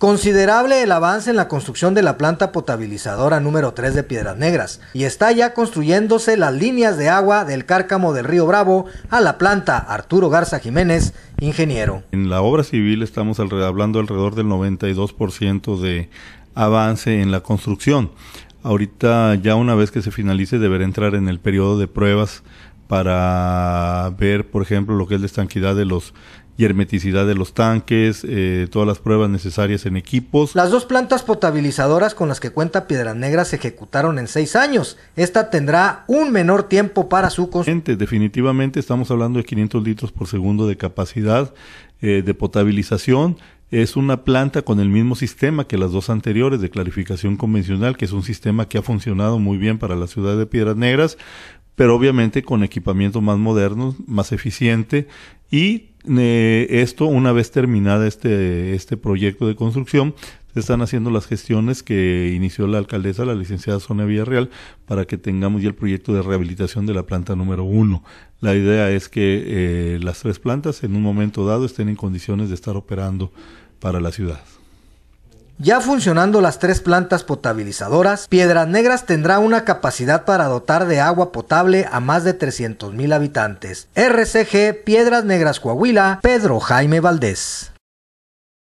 Considerable el avance en la construcción de la planta potabilizadora número 3 de Piedras Negras y está ya construyéndose las líneas de agua del cárcamo del río Bravo a la planta Arturo Garza Jiménez, ingeniero. En la obra civil estamos hablando alrededor del 92% de avance en la construcción. Ahorita ya una vez que se finalice deberá entrar en el periodo de pruebas para ver, por ejemplo, lo que es la estanquidad de los y hermeticidad de los tanques, eh, todas las pruebas necesarias en equipos. Las dos plantas potabilizadoras con las que cuenta Piedras Negras se ejecutaron en seis años. Esta tendrá un menor tiempo para su construcción. Definitivamente estamos hablando de 500 litros por segundo de capacidad eh, de potabilización es una planta con el mismo sistema que las dos anteriores de clarificación convencional, que es un sistema que ha funcionado muy bien para la ciudad de Piedras Negras, pero obviamente con equipamiento más moderno, más eficiente y eh, esto una vez terminada este, este proyecto de construcción se están haciendo las gestiones que inició la alcaldesa, la licenciada Sonia Villarreal, para que tengamos ya el proyecto de rehabilitación de la planta número uno. La idea es que eh, las tres plantas en un momento dado estén en condiciones de estar operando para la ciudad. Ya funcionando las tres plantas potabilizadoras, Piedras Negras tendrá una capacidad para dotar de agua potable a más de 300.000 habitantes. RCG Piedras Negras Coahuila, Pedro Jaime Valdés.